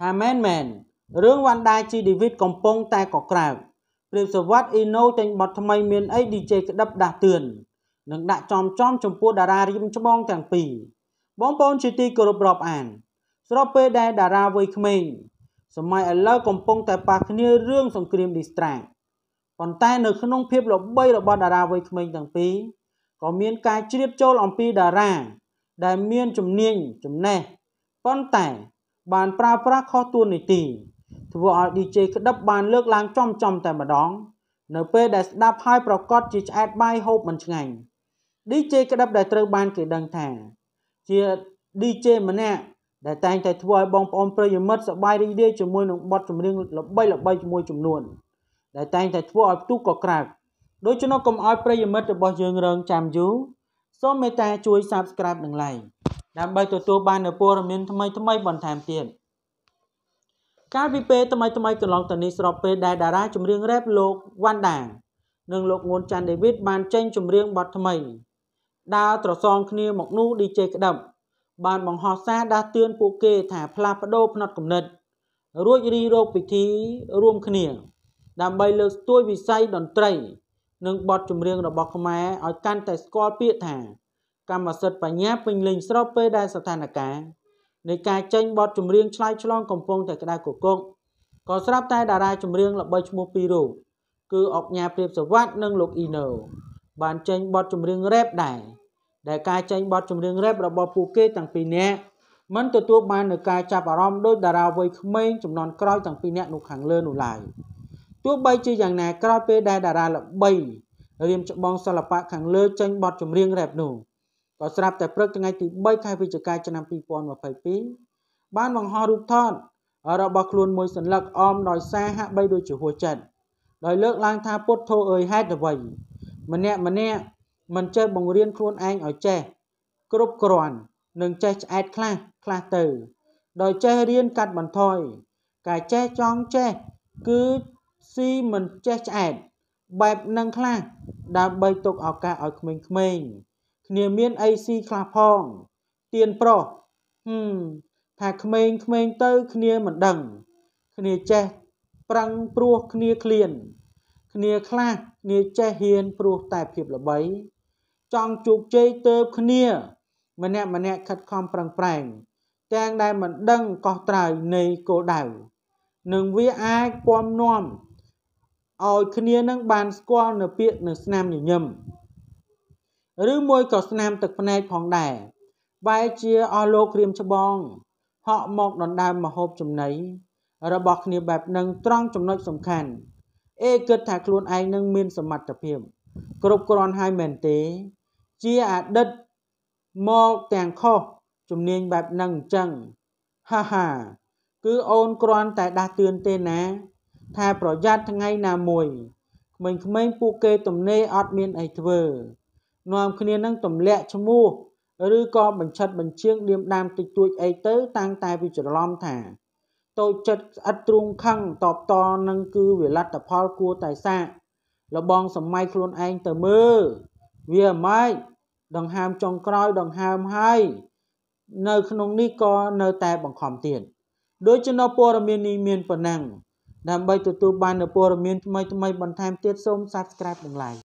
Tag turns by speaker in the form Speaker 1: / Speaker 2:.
Speaker 1: ថាមែនមែនរឿងវ៉ាន់ដាជីឌីវីតកំពុងតែកក្រើកព្រាបសវ័តអ៊ីណូចេញបទថ្មីមានអី DJ ក្តឹបដាស់តឿននិងដាក់ចំចំចំពោះតារារៀមច្បងទាំងពីរបងប្អូនជាទីគោរពរាប់អាន ស្របពេលដែលតារាវ័យក្មេងសម័យឥឡូវកំពុងតែប៉ះគ្នារឿងសង្គ្រាមឌីស្ត្រាប៉ុន្តែនៅក្នុងភាពល្បីរបស់តារាវ័យក្មេងទាំងពីរក៏មានការជ្រៀតចូលអំពីតារា ដែលមានជំនាញចំណេះប៉ុន្តែបានប្រើប្រាស់ខុសតួនាទីធ្វើឲ្យ DJ ក្តឹបបានលើកឡើងចំចំតែម្ដង នៅពេលដែលស្ដាប់ហើយប្រកាសជាឆ្អែតបាយហូបមិនឆ្ងាញ់ DJ ក្តឹបដែលត្រូវបាន គេដឹងថាជា DJ ម្នាក់ដែលតែងតែធ្វើឲ្យបងប្អូនប្រិយមិត្តសប្បាយរីករាយជាមួយនឹងបទចម្រៀងល្បីល្បីជាមួយចំនួនដែលតែងតែធ្វើឲ្យផ្ទុះក៏ក្រើកដូច្នោះកុំឲ្យប្រិយមិត្តរបស់យើងរងចាំយូរសូមមេត្តាជួយ Subscribe និង Like ដើម្បីទទួលបាននូវព័ត៌មានថ្មីថ្មីបន្ថែមទៀតកាលពីពេលថ្មីថ្មីកន្លងទៅនេះស្របពេលដែលតារាចម្រៀងរ៉េបលោកវ៉ាន់ដានិងលោកងួនច័ន្ទដេវីតបានចេញចម្រៀងបទថ្មីដើរត្រសង គ្នាមកនោះ DJ ក្តាប់បានបង្ហោះសារដាស់តឿនពួកគេថាផ្លាស់ប្ដូរផ្នត់គំនិត រួចរីរោគពិធីរួមគ្នាដើម្បីលើកស្ទួយវិស័យតន្ត្រី និងបទចម្រៀងរបស់ខ្មែរឲ្យកាន់តែស្គាល់ពាក្យថាកម្មសិទ្ធិបញ្ញាពេញលេញស្របពេលដែលស្ថានភាពនៃការចេញបទចម្រៀងឆ្លើយឆ្លងកំពុងតែក្តៅគគុកក៏ស្រាប់តែតារាចម្រៀងល្បីឈ្មោះពីររូបគឺអុកញ៉ាព្រាបសវ័តនិងលោកអ៊ីណូបានចេញបទចម្រៀងរ៉េបដែរដែលការចេញបទចម្រៀងរ៉េបរបស់ពួកគេទាំងពីរនាក់មិនទទួលបាននូវការចាប់អារម្មណ៍ដោយតារាវ័យក្មេងចំនួនក្រោយទាំងពីរនាក់នោះខាងលើនោះឡើយទោះបីជាយ៉ាងណាក្រោយពេលដែលតារាល្បីរៀមច្បងសិល្បៈខាងលើចេញបទចម្រៀងរ៉េបនោះក៏ស្រាប់តែព្រឹកថ្ងៃទី3ខែវិច្ឆិកាឆ្នាំ2022បានបង្ហោះរូបថតរបស់ខ្លួនមួយសន្លឹកអមដោយសារហាក់បីដូចជាហួចចិត្តដោយលើកឡើងថាពុទ្ធធោអើយហេតុអ្វីម្នាក់ម្នាក់មិនចេះបង្រៀនខ្លួនឯងឲ្យចេះគ្រប់គ្រាន់និងចេះឆ្អែតខ្លះខ្លះទៅដោយចេះរៀនកាត់បន្ថយការចេះចង់ចេះគឺស៊ីមិនចេះឆ្អែតបែបនឹងខ្លះដើម្បីទុកឱកាសឲ្យក្មេងៗគ្នាមានអីស៊ីខ្លះផងទៀនប្រុសហឹមថាក្មេងក្មេងទៅគ្នាមិនដឹង គ្នាចេះប្រឹងព្រោះគ្នាឃ្លានគ្នាខ្លះគ្នាចេះហ៊ានព្រោះតែភាពល្បី ចង់ជោគជ័យទៅគ្នា ម្នាក់ម្នាក់ខិតខំប្រឹងប្រែងទាំងដែលមិនដឹងកោះត្រូវនៃគោលដៅនឹងវាអាចពំនាំឲ្យគ្នានឹងបានស្គាល់នៅពាក្យនៅស្នាមញញឹមឬមួយក៏ស្នាមទឹកភ្នែកផងដែរបែជាអស់លោកក្រៀមច្បង ហក់មកដណ្ដើមមហូបចំណីរបស់គ្នាបែបនឹងត្រង់ចំណុចសំខាន់អេគិតថាខ្លួនឯងនឹងមានសមត្ថភាពគ្រប់គ្រាន់ហើយមែនទេ ជាអតីតមកទាំងខុសជំនាញបែបនឹងអញ្ចឹងហាហាគឺអូនគ្រាន់តែដាស់តឿនទេណា ថាប្រយ័ត្នថ្ងៃណាមួយក្មេងៗពួកគេទំនេរអត់មានអីធ្វើនាំគ្នានឹងទម្លាក់ឈ្មោះ ឬក៏បញ្ឆិតបញ្ជៀងឌៀមដាមតិចតួចអីទៅ តាំងតែពីច្រឡំថាតូចចិត្តស្អិតទ្រូងខឹងតបតនឹងគឺវាលទ្ធផលគួរតែសាកលបងសម័យខ្លួនឯងទៅមើលវាម៉េចដង្ហើមចុងក្រោយដង្ហើមហើយនៅក្នុងនេះក៏នៅតែបង្ខំទៀតដូចជានៅព័ត៌មាននេះមានប៉ុណ្ណឹង ដើម្បីទទួលបាននូវព័ត៌មានថ្មីៗបន្ថែមទៀតសូម Subscribe និង Like